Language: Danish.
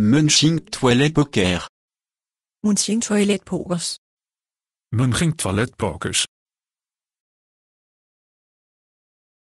Munching Toilet Poker. Munching Toilet Pokers. Munching Toilet Pokers.